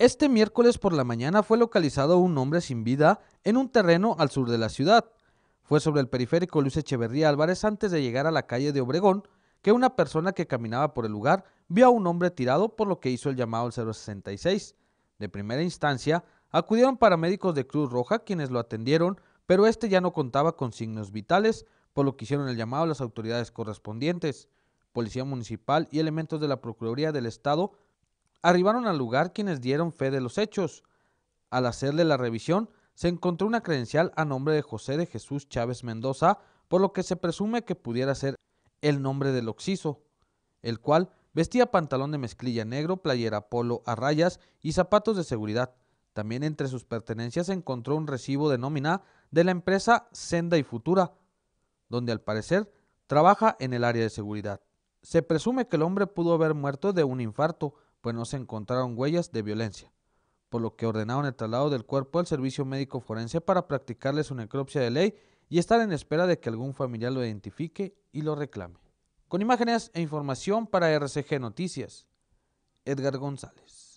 Este miércoles por la mañana fue localizado un hombre sin vida en un terreno al sur de la ciudad. Fue sobre el periférico Luis Echeverría Álvarez antes de llegar a la calle de Obregón que una persona que caminaba por el lugar vio a un hombre tirado por lo que hizo el llamado al 066. De primera instancia, acudieron paramédicos de Cruz Roja quienes lo atendieron, pero este ya no contaba con signos vitales, por lo que hicieron el llamado a las autoridades correspondientes. Policía Municipal y elementos de la Procuraduría del Estado Arribaron al lugar quienes dieron fe de los hechos. Al hacerle la revisión, se encontró una credencial a nombre de José de Jesús Chávez Mendoza, por lo que se presume que pudiera ser el nombre del occiso, el cual vestía pantalón de mezclilla negro, playera polo a rayas y zapatos de seguridad. También entre sus pertenencias se encontró un recibo de nómina de la empresa Senda y Futura, donde al parecer trabaja en el área de seguridad. Se presume que el hombre pudo haber muerto de un infarto, pues no se encontraron huellas de violencia, por lo que ordenaron el traslado del cuerpo al servicio médico forense para practicarles una necropsia de ley y estar en espera de que algún familiar lo identifique y lo reclame. Con imágenes e información para RCG Noticias, Edgar González.